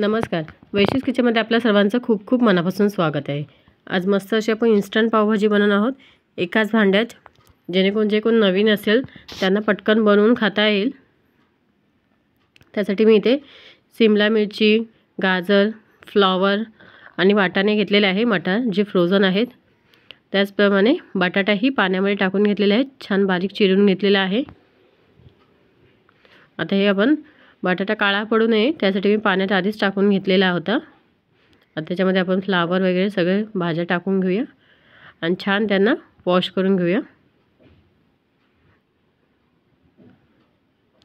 नमस्कार वैशिष्ट किचनमध्ये आपल्या सर्वांचं खूप खूप मनापासून स्वागत आहे आज मस्त अशी आपण इन्स्टंट पावभाजी बनवणार आहोत एकाच भांड्यात जेणेकरून जे कोण नवीन असेल त्यांना पटकन बनवून खाता येईल त्यासाठी मी इथे सिमला मिरची गाजर फ्लॉवर आणि वाटाणे घेतलेले आहे मटार जे फ्रोझन आहेत त्याचप्रमाणे बटाटाही पाण्यामध्ये टाकून घेतलेले आहेत छान बारीक चिरून घेतलेलं आहे आता हे आपण बटाटा काळा पडू नये त्यासाठी मी पाण्यात आधीच टाकून घेतलेला होता आता त्याच्यामध्ये आपण फ्लावर वगैरे सगळे भाज्या टाकून घेऊया आणि छान त्यांना वॉश करून घेऊया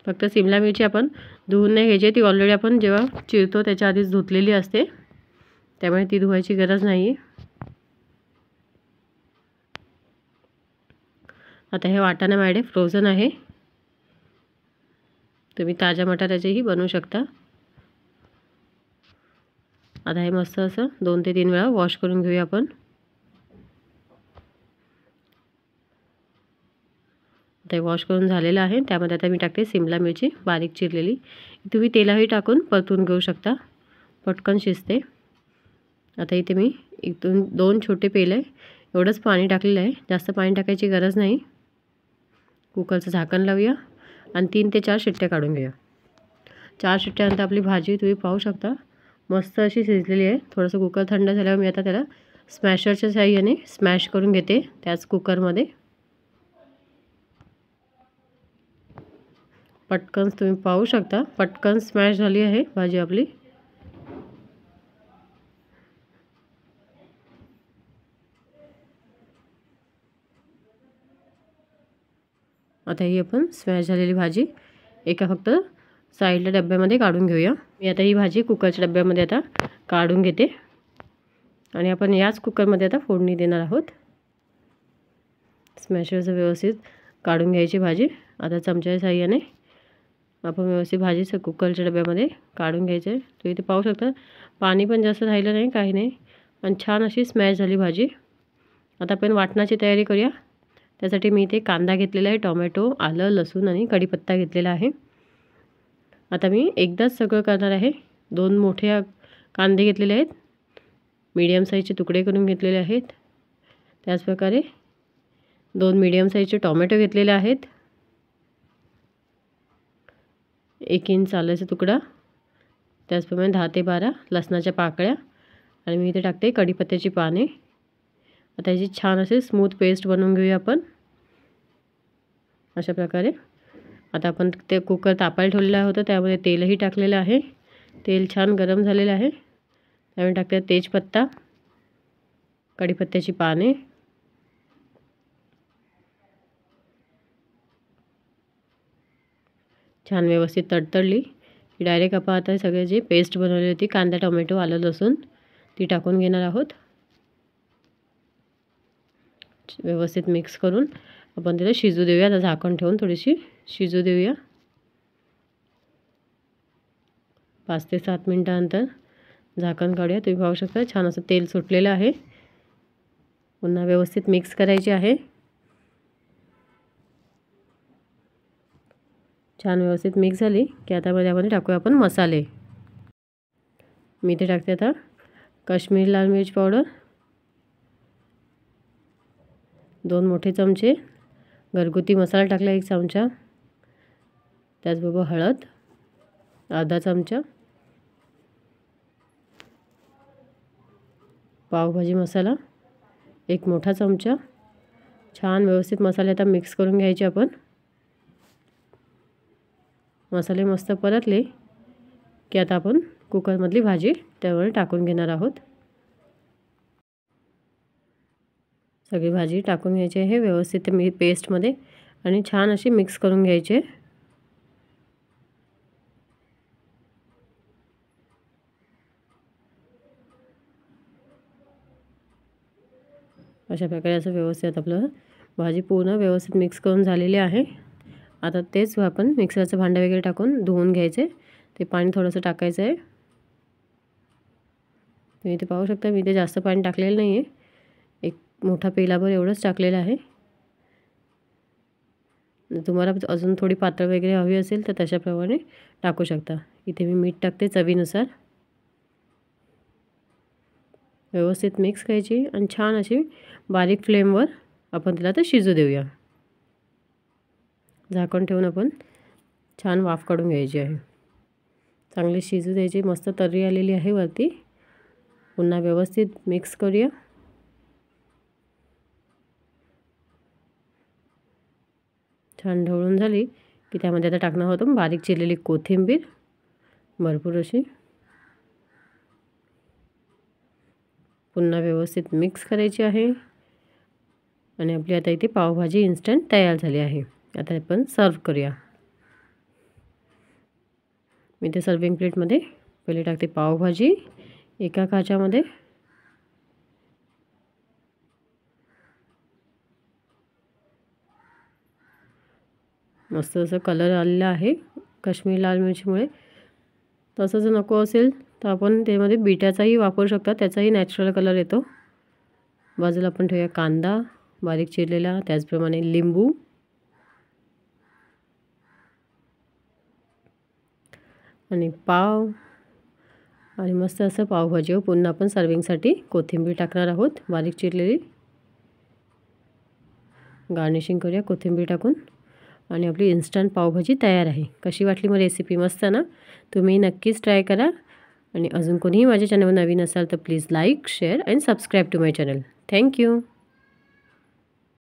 फक्त सिमला मिरची आपण धुवून नाही घ्यायची ती ऑलरेडी आपण जेव्हा चिरतो त्याच्या आधीच धुतलेली असते त्यामुळे ती धुवायची गरज नाही आता हे वाटाणा मॅडे फ्रोझन आहे तुम्ही ताज्या मटाराचेही बनवू शकता आता हे मस्त असं दोन ते तीन वेळा वॉश करून घेऊया आपण ते वॉश करून झालेलं आहे त्यामध्ये आता मी टाकते सिमला मिरची बारीक चिरलेली तुम्ही तेलाही टाकून परतून घेऊ शकता पटकन शिजते आता इथे मी इथून दोन छोटे पेल आहे एवढंच पाणी टाकलेलं आहे जास्त पाणी टाकायची गरज नाही कुकरचं झाकण लावूया आणि तीन ते चार शिट्ट्या काढून घेऊया चार शिट्ट्यानंतर आपली भाजी तुम्ही पाहू शकता मस्त अशी शिजलेली आहे थोडंसं कुकर थंड झाल्यावर मी आता त्याला स्मॅशरच्या साह्याने स्मॅश करून घेते त्याच कुकरमध्ये पटकन तुम्ही पाहू शकता पटकन स्मॅश झाली आहे भाजी आपली आता ही आपण स्मॅश झालेली भाजी एका फक्त साईडला डब्यामध्ये काढून घेऊया मी आता ही भाजी कुकरच्या डब्यामध्ये आता काढून घेते आणि आपण याच कुकरमध्ये आता फोडणी देणार आहोत स्मॅशरचं व्यवस्थित काढून घ्यायची भाजी आता चमच्या साह्याने आपण व्यवस्थित भाजी कुकरच्या डब्यामध्ये काढून घ्यायचं आहे इथे पाहू शकता पाणी पण जास्त राहिलं नाही काही नाही आणि छान अशी स्मॅश झाली भाजी आता आपण वाटणाची तयारी करूया त्यासाठी मी इथे कांदा घेतलेला आहे टोमॅटो आलं लसूण आणि कढीपत्ता घेतलेला आहे आता मी एकदाच सगळं करणार आहे दोन मोठे कांदे घेतलेले आहेत मीडियम साईजचे तुकडे करून घेतलेले आहेत त्याचप्रकारे दोन मीडियम साईजचे टॉमॅटो घेतलेले आहेत एक इंच आल्याचा तुकडा त्याचप्रमाणे दहा ते बारा लसणाच्या पाकळ्या आणि मी इथे टाकते कढीपत्त्याची पाने आता ह्याची छान असे स्मूथ पेस्ट बनवून घेऊया आपण अशा प्रकारे आता आपण ते कुकर तापायला ठेवलेलं होतं त्यामध्ये तेलही टाकलेलं आहे तेल छान गरम झालेलं आहे त्यामुळे टाकते तेजपत्ता कढीपत्त्याची पाने छान व्यवस्थित तडतडली डायरेक्ट आपण आता सगळे जी पेस्ट बनवली होती कांदा टोमॅटो आलं लसूण ती टाकून घेणार आहोत व्यवस्थित मिक्स करून आपण तिला शिजू देऊया आता झाकण ठेवून थोडीशी शिजू देऊया पाच ते सात मिनटानंतर झाकण काढूया तुम्ही पाहू शकता छान असं तेल सुटलेलं आहे पुन्हा व्यवस्थित मिक्स करायचे आहे छान व्यवस्थित मिक्स झाली की आता मध्ये आपण टाकूया आपण मसाले मी ते टाकते आता काश्मीरी लाल मिरच पावडर दोन मोठे चमचे घरगुती मसाला टाकला एक चमचा त्याचबरोबर हळद अर्धा चमचा पावभाजी मसाला एक मोठा चमचा छान व्यवस्थित मसाले आता मिक्स करून घ्यायचे आपण मसाले मस्त परतले की आता आपण कुकरमधली भाजी त्यावर टाकून घेणार आहोत सगळी भाजी टाकून घ्यायची आहे व्यवस्थित मी पेस्टमध्ये आणि छान अशी मिक्स करून घ्यायचे अशा प्रकारे असं व्यवस्थित आपलं भाजी पूर्ण व्यवस्थित मिक्स करून झालेली आहे आता तेच आपण मिक्सरचं भांडं वगैरे टाकून धुवून घ्यायचे ते पाणी थोडंसं टाकायचं आहे तुम्ही इथे पाहू शकता मी इथे जास्त पाणी टाकलेलं नाही आहे मोठा पेलाभर एवढंच टाकलेलं आहे तुम्हाला अजून थोडी पातळ वगैरे हवी असेल तर तशाप्रमाणे टाकू शकता इथे मी मीठ टाकते चवीनुसार व्यवस्थित मिक्स करायची आणि छान अशी बारीक फ्लेमवर आपण तिला तर शिजू देऊया झाकण ठेवून आपण छान वाफ काढून घ्यायची आहे चांगली शिजू द्यायची मस्त तर्री आलेली आहे वरती पुन्हा व्यवस्थित मिक्स करूया छान ढवळून झाली की त्यामध्ये आता टाकणार होतं बारीक चिरलेली कोथिंबीर भरपूर अशी पुन्हा व्यवस्थित मिक्स करायची आहे आणि आपली आता इथे पावभाजी इन्स्टंट तयार झाली आहे आता आपण सर्व करूया मी ते सर्विंग प्लेटमध्ये पहिले टाकते पावभाजी एका खाच्यामध्ये मस्त असं कलर आलेला आहे काश्मीर लाल मिरचीमुळे तसं जर नको असेल तर आपण त्यामध्ये बिट्याचाही वापरू शकता त्याचाही नॅचरल कलर येतो बाजूला आपण ठेवूया कांदा बारीक चिरलेला त्याचप्रमाणे लिंबू आणि पाव आणि मस्त असं पावभाजी हो, पुन्हा आपण सर्विंगसाठी कोथिंबीर टाकणार आहोत बारीक चिरलेली गार्निशिंग करूया कोथिंबीर टाकून आणि आपली इन्स्टंट पावभाजी तयार आहे कशी वाटली मग रेसिपी मस्त ना तुम्ही नक्कीच ट्राय करा आणि अजून कोणीही माझ्या चॅनलवर नवीन असाल तर please like share and subscribe to my channel thank you